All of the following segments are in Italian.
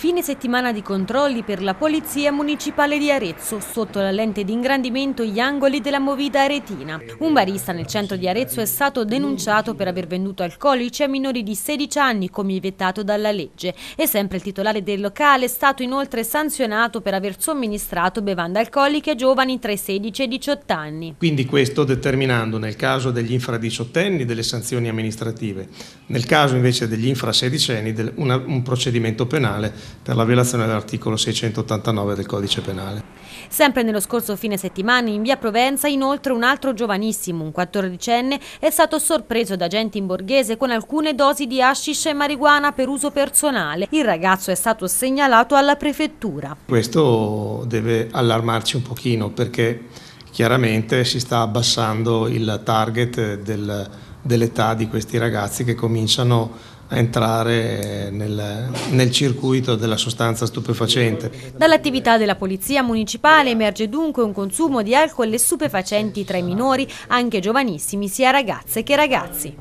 Fine settimana di controlli per la Polizia Municipale di Arezzo, sotto la lente di ingrandimento gli angoli della movida aretina. Un barista nel centro di Arezzo è stato denunciato per aver venduto alcolici a minori di 16 anni, come vietato dalla legge. E sempre il titolare del locale è stato inoltre sanzionato per aver somministrato bevande alcoliche a giovani tra i 16 e i 18 anni. Quindi questo determinando nel caso degli infradiciottenni delle sanzioni amministrative, nel caso invece degli infrasedicenni un procedimento penale per la violazione dell'articolo 689 del codice penale. Sempre nello scorso fine settimana in via Provenza inoltre un altro giovanissimo, un 14enne, è stato sorpreso da agenti in borghese con alcune dosi di hashish e marijuana per uso personale. Il ragazzo è stato segnalato alla prefettura. Questo deve allarmarci un pochino perché chiaramente si sta abbassando il target del, dell'età di questi ragazzi che cominciano a entrare nel, nel, circuito della sostanza stupefacente. Dall'attività della Polizia Municipale emerge dunque un consumo di alcol e stupefacenti tra i minori, anche giovanissimi, sia ragazze che ragazzi.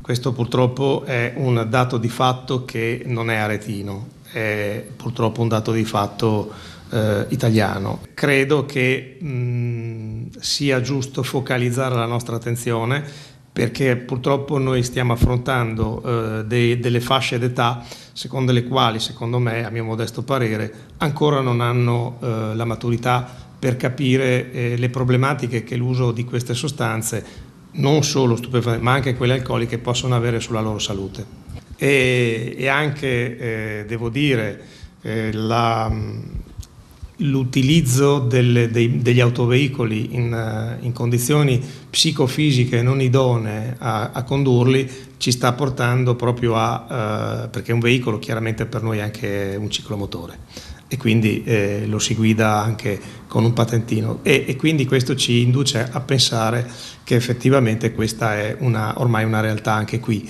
Questo purtroppo è un dato di fatto che non è aretino, è purtroppo un dato di fatto eh, italiano. Credo che mh, mm, sia giusto focalizzare la nostra attenzione perché purtroppo noi stiamo affrontando eh, de, delle fasce d'età secondo le quali, secondo me, a mio modesto parere, ancora non hanno eh, la maturità per capire eh, le problematiche che l'uso di queste sostanze, non solo stupefacenti, ma anche quelle alcoliche, possono avere sulla loro salute. E, e anche, eh, devo dire, eh, la l'utilizzo degli autoveicoli in, eh, in, condizioni psicofisiche non idonee a, a, condurli ci sta portando proprio a, eh, perché un veicolo chiaramente per noi è anche un ciclomotore e quindi eh, lo si guida anche con un patentino e, e, quindi questo ci induce a pensare che effettivamente questa è una, ormai una realtà anche qui.